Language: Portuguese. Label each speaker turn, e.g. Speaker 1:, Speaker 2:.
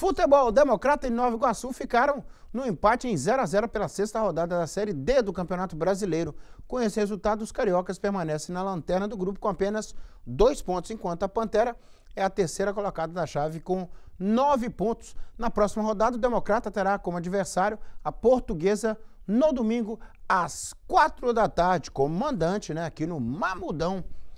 Speaker 1: Futebol, Democrata e Nova Iguaçu ficaram no empate em 0 a 0 pela sexta rodada da Série D do Campeonato Brasileiro. Com esse resultado, os cariocas permanecem na lanterna do grupo com apenas dois pontos, enquanto a Pantera é a terceira colocada da chave com nove pontos. Na próxima rodada, o Democrata terá como adversário a Portuguesa no domingo às quatro da tarde, como mandante, né, aqui no Mamudão.